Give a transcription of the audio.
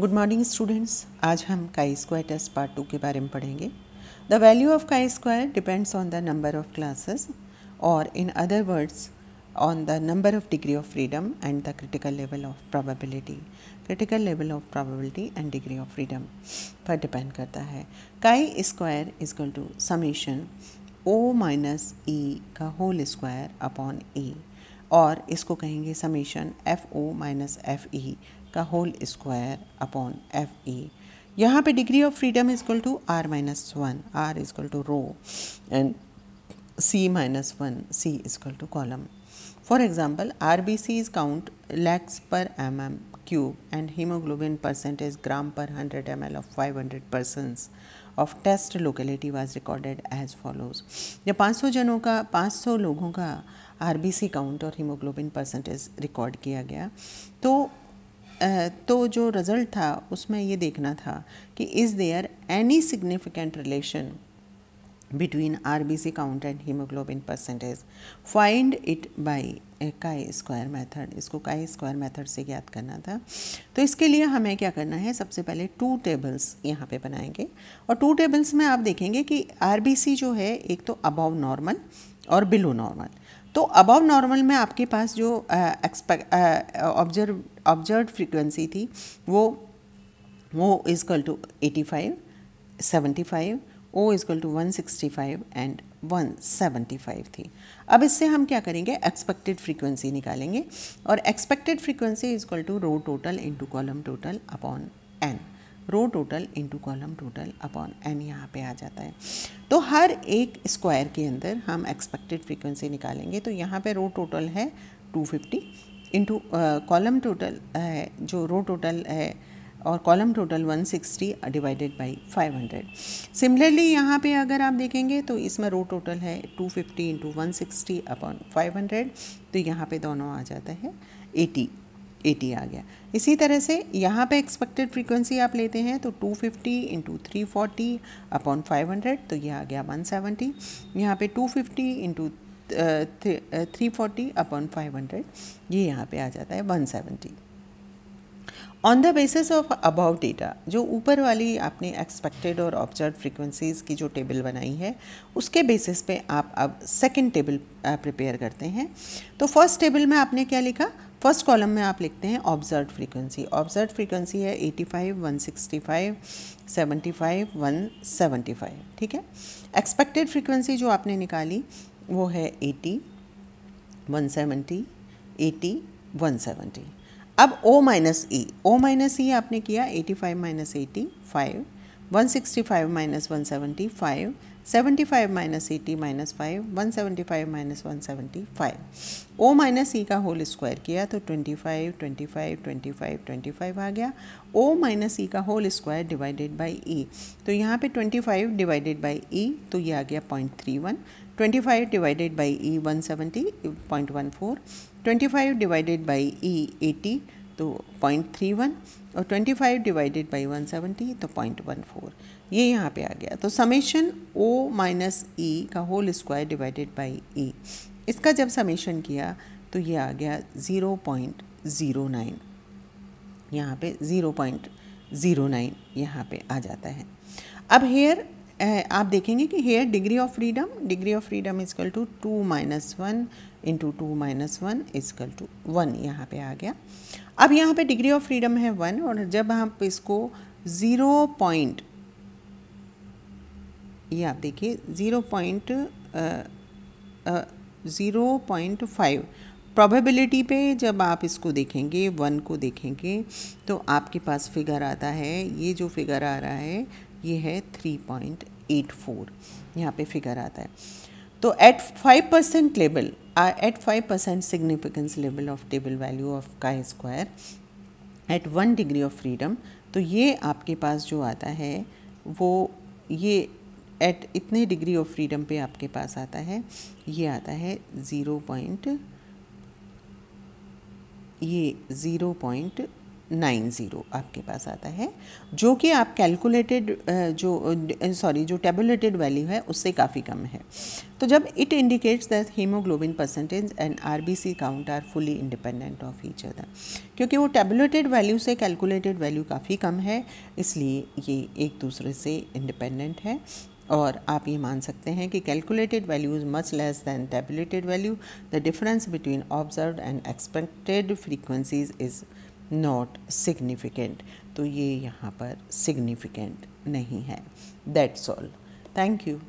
Good morning students आज हम chi square test part two के बारे में पढ़ेंगे the value of chi square depends on the number of classes और in other words on the number of degree of freedom and the critical level of probability critical level of probability and degree of freedom पर depend करता है chi square is equal to summation O minus E का whole square upon E और इसको कहेंगे summation F O minus F E का whole square upon F E यहाँ पे degree of freedom is equal to R minus one R is equal to row and C minus one C is equal to column for example R B C is count lakhs per M M cube and haemoglobin percentage gram per hundred M L of five hundred percent of test locality was recorded as follows जब 500 जनों का 500 लोगों का C count और haemoglobin percentage record किया गया तो तो जो रिज़ल्ट था उसमें ये देखना था कि is there any significant relation between RBC count and hemoglobin percentage. Find it by chi square method इसको काई स्क्वायर मेथड से ज्ञात करना था तो इसके लिए हमें क्या करना है सबसे पहले टू टेबल्स यहाँ पे बनाएंगे और टू टेबल्स में आप देखेंगे कि आरबीसी जो है एक तो अबव नॉर्मल और बिलो नॉर्मल तो अबव नॉर्मल में आपके पास जो एक्सपेक्ट ऑब्जर्व ऑब्जर्व फ्रिक्वेंसी थी वो वो equal to eighty five seventy five O equal to one sixty five and one seventy five थी अब इससे हम क्या करेंगे एक्सपेक्टेड फ्रीक्वेंसी निकालेंगे और expected frequency equal to row total into column total upon N row total into column total upon N यहाँ पे आ जाता है तो हर एक स्क्वायर के अंदर हम एक्सपेक्टेड फ्रीक्वेंसी निकालेंगे तो यहाँ पे रो टोटल है 250 फिफ्टी इंटू कॉलम टोटल है जो रो टोटल है और column total 160 divided by 500 similarly यहाँ पे अगर आप देखेंगे तो इसमें रो टोटल है 250 fifty into one upon five तो यहाँ पे दोनों आ जाता है 80 80 आ गया इसी तरह से यहाँ पे एक्सपेक्टेड फ्रीक्वेंसी आप लेते हैं तो 250 fifty into three upon five तो ये आ गया 170 सेवेंटी यहाँ पर two fifty into three upon five ये यहाँ पे आ जाता है 170 on the basis of above data जो ऊपर वाली आपने एक्सपेक्टेड और ऑब्जर्व फ्रीक्वेंसीज़ की जो टेबल बनाई है उसके बेसिस पे आप अब सेकेंड टेबल प्रिपेयर करते हैं तो फर्स्ट टेबल में आपने क्या लिखा फर्स्ट कॉलम में आप लिखते हैं ऑब्जर्व फ्रीक्वेंसी ऑब्जर्व फ्रीक्वेंसी है 85, 165, 75, 175 ठीक है एक्सपेक्टेड फ्रीक्वेंसी जो आपने निकाली वो है 80, 170, 80, 170 अब ओ माइनस ई ओ माइनस ई आपने किया 85 five minus eighty five one sixty five minus one seventy five seventy five minus eighty minus five one seventy five minus one seventy five O minus E का whole square किया तो twenty five twenty 25 twenty five आ गया O minus E का whole square divided by E तो यहाँ पे twenty five divided by E तो ये आ गया point three one twenty five divided by E one seventy point one four twenty five divided by E eighty तो point three one और twenty five divided by one seventy तो point one four ये यहाँ पे आ गया तो summation ओ minus E का whole square divided by E इसका जब समेशन किया तो ये आ गया ज़ीरो पॉइंट ज़ीरो नाइन यहाँ पर ज़ीरो पॉइंट ज़ीरो नाइन यहाँ पर आ जाता है अब हेयर आप देखेंगे कि here degree of freedom degree of freedom equal to two minus one into two minus one equal to one यहाँ पे आ गया अब यहाँ पे डिग्री ऑफ फ्रीडम है वन और जब आप इसको ज़ीरो पॉइंट ये आप देखिए zero point zero point five probability पे जब आप इसको देखेंगे वन को देखेंगे तो आपके पास फिगर आता है ये जो फिगर आ रहा है ये है 3.84 यहाँ पर फिगर आता है तो at 5 percent level at 5 percent significance level of table value of chi square at one degree of freedom तो ये आपके पास जो आता है वो ये एट इतने डिग्री ऑफ फ्रीडम पे आपके पास आता है ये आता है ज़ीरो पॉइंट ये ज़ीरो पॉइंट नाइन ज़ीरो आपके पास आता है जो कि आप कैलकुलेटेड जो सॉरी जो टेबुलेटेड वैल्यू है उससे काफ़ी कम है तो जब it indicates that haemoglobin percentage and R B C count are fully independent of each other क्योंकि वो टेबुलेटेड वैल्यू से कैलकुलेटेड वैल्यू काफ़ी कम है इसलिए ये एक दूसरे से इंडिपेंडेंट है और आप ये मान सकते हैं कि calculated value is much less than tabulated value the difference between observe and expected frequencies is not significant तो ये यहाँ पर सिग्निफिकेंट नहीं है दैट्स ऑल थैंक यू